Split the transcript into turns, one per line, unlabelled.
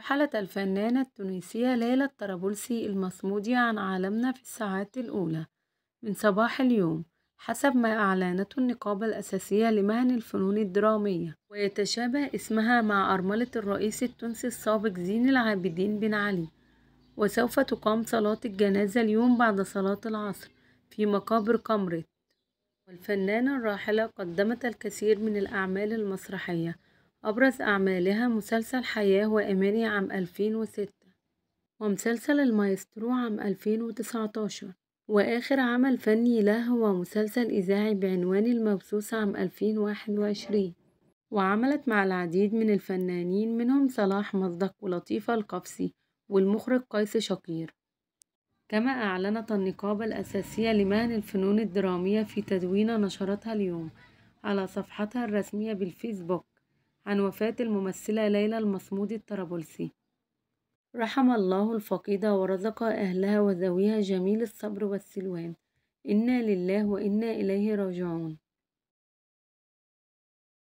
رحلت الفنانة التونسية ليلى الطرابلسي المصمودي عن عالمنا في الساعات الأولى من صباح اليوم حسب ما أعلنته النقابة الأساسية لمهن الفنون الدرامية ويتشابه اسمها مع أرملة الرئيس التونسي السابق زين العابدين بن علي وسوف تقام صلاة الجنازة اليوم بعد صلاة العصر في مقابر قمرت والفنانة الراحلة قدمت الكثير من الأعمال المسرحية أبرز أعمالها مسلسل حياة وأماني عام 2006 ومسلسل المايسترو عام 2019 وآخر عمل فني له هو مسلسل إذاعي بعنوان المبسوس عام 2021 وعملت مع العديد من الفنانين منهم صلاح مصدق ولطيفة القفسي والمخرج قيس شقير كما أعلنت النقابة الأساسية لمهن الفنون الدرامية في تدوين نشرتها اليوم على صفحتها الرسمية بالفيسبوك عن وفاة الممثلة ليلى المصمودي الطرابلسي رحم الله الفقيدة ورزق أهلها وذويها جميل الصبر والسلوان إنا لله وإنا إليه راجعون